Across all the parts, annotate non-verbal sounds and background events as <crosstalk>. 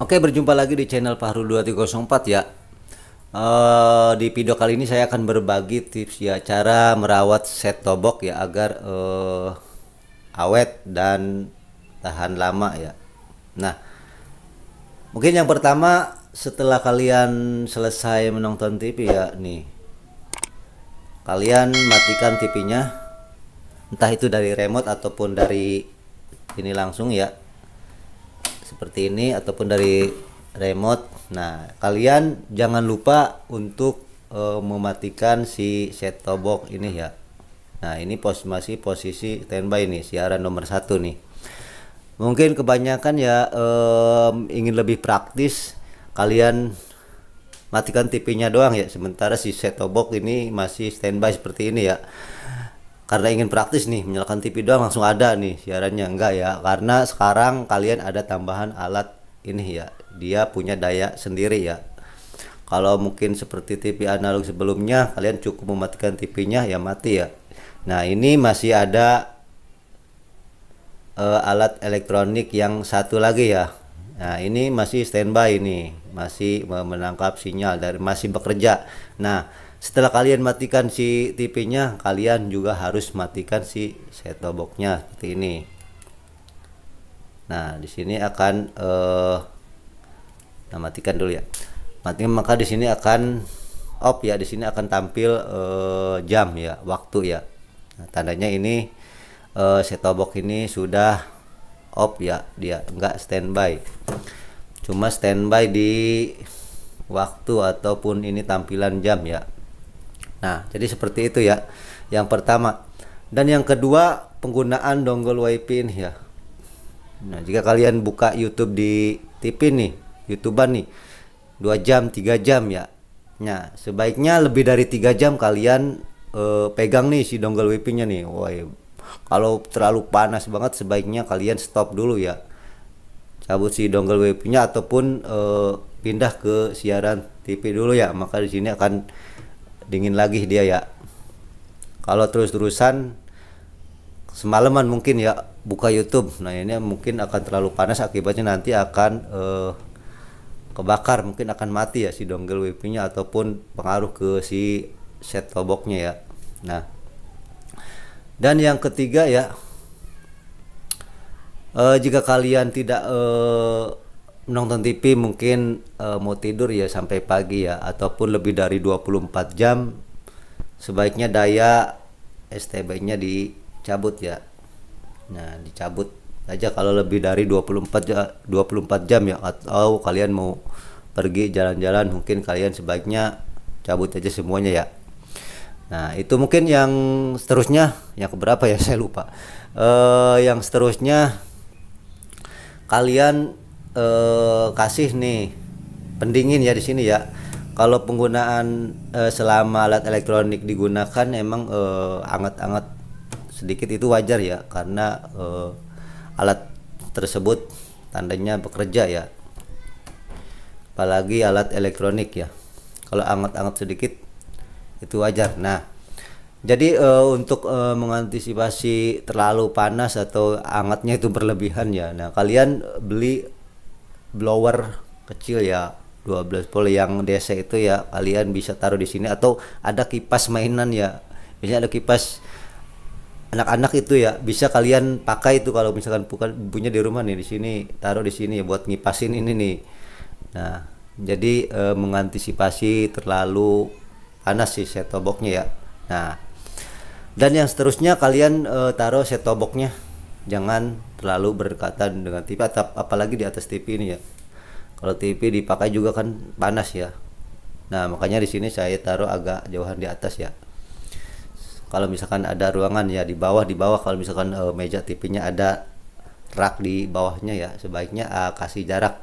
Oke, berjumpa lagi di channel Fahru 2304 ya. Uh, di video kali ini saya akan berbagi tips ya cara merawat set tobok ya agar uh, awet dan tahan lama ya. Nah, mungkin yang pertama setelah kalian selesai menonton TV ya nih. Kalian matikan TV-nya entah itu dari remote ataupun dari ini langsung ya seperti ini ataupun dari remote. Nah, kalian jangan lupa untuk uh, mematikan si set top box ini ya. Nah, ini pos masih posisi standby nih siaran nomor satu nih. Mungkin kebanyakan ya um, ingin lebih praktis kalian matikan TV-nya doang ya sementara si set top box ini masih standby seperti ini ya karena ingin praktis nih menyalakan TV doang langsung ada nih siarannya enggak ya karena sekarang kalian ada tambahan alat ini ya dia punya daya sendiri ya kalau mungkin seperti TV analog sebelumnya kalian cukup mematikan TV-nya ya mati ya nah ini masih ada uh, alat elektronik yang satu lagi ya nah ini masih standby nih masih menangkap sinyal dari masih bekerja nah setelah kalian matikan si TV-nya, kalian juga harus matikan si set box-nya seperti ini. Nah, di sini akan eh nah matikan dulu ya. Mati maka di sini akan off ya, di sini akan tampil eh, jam ya, waktu ya. Nah, tandanya ini eh, set box ini sudah off ya, dia enggak standby. Cuma standby di waktu ataupun ini tampilan jam ya. Nah, jadi seperti itu ya. Yang pertama. Dan yang kedua, penggunaan dongle WiPin ya. Nah, jika kalian buka YouTube di TV nih, YouTuber nih, dua jam, tiga jam ya. Nah, sebaiknya lebih dari tiga jam kalian eh, pegang nih si dongle WiPinnya nih. Woi, kalau terlalu panas banget sebaiknya kalian stop dulu ya. Cabut si dongle WiPinnya ataupun eh, pindah ke siaran TV dulu ya. Maka di sini akan dingin lagi dia ya kalau terus-terusan semalaman mungkin ya buka YouTube nah ini mungkin akan terlalu panas akibatnya nanti akan eh, kebakar mungkin akan mati ya si dongle wp nya ataupun pengaruh ke si set toboknya ya nah dan yang ketiga ya eh, jika kalian tidak eh, menonton TV mungkin uh, mau tidur ya sampai pagi ya ataupun lebih dari 24 jam sebaiknya daya STB-nya dicabut ya. Nah, dicabut aja kalau lebih dari 24 jam, 24 jam ya atau kalian mau pergi jalan-jalan mungkin kalian sebaiknya cabut aja semuanya ya. Nah, itu mungkin yang seterusnya yang keberapa ya <laughs> saya lupa. Eh yang seterusnya kalian eh, kasih nih pendingin ya di sini ya kalau penggunaan eh, selama alat elektronik digunakan emang eh, anget-anget eh, sedikit itu wajar ya karena eh, alat tersebut tandanya bekerja ya apalagi alat elektronik ya kalau anget-anget sedikit itu wajar nah jadi uh, untuk uh, mengantisipasi terlalu panas atau angetnya itu berlebihan ya. Nah, kalian beli blower kecil ya 12 volt yang DC itu ya kalian bisa taruh di sini atau ada kipas mainan ya biasanya ada kipas anak-anak itu ya bisa kalian pakai itu kalau misalkan bukan punya di rumah nih di sini taruh di sini ya buat ngipasin ini nih nah jadi e, mengantisipasi terlalu panas sih setoboknya ya nah dan yang seterusnya kalian e, taruh setoboknya jangan terlalu berdekatan dengan TV atau apalagi di atas TV ini ya kalau TV dipakai juga kan panas ya nah makanya di sini saya taruh agak jauhan di atas ya kalau misalkan ada ruangan ya di bawah di bawah kalau misalkan e, meja TV-nya ada rak di bawahnya ya sebaiknya e, kasih jarak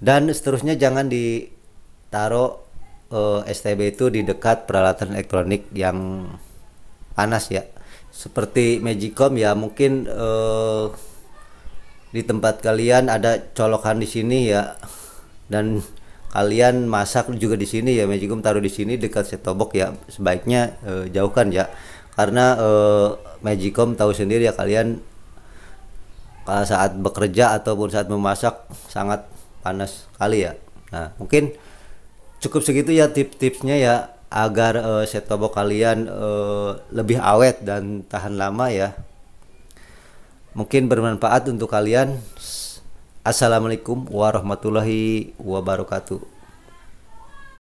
dan seterusnya jangan ditaruh e, eh, STB itu di dekat peralatan elektronik yang panas ya seperti Magicom ya mungkin uh, di tempat kalian ada colokan di sini ya dan kalian masak juga di sini ya Magicom taruh di sini dekat setobok ya sebaiknya uh, jauhkan ya karena uh, Magicom tahu sendiri ya kalian saat bekerja ataupun saat memasak sangat panas kali ya nah mungkin cukup segitu ya tips-tipsnya ya agar uh, setobo kalian uh, lebih awet dan tahan lama ya. Mungkin bermanfaat untuk kalian. Assalamualaikum warahmatullahi wabarakatuh.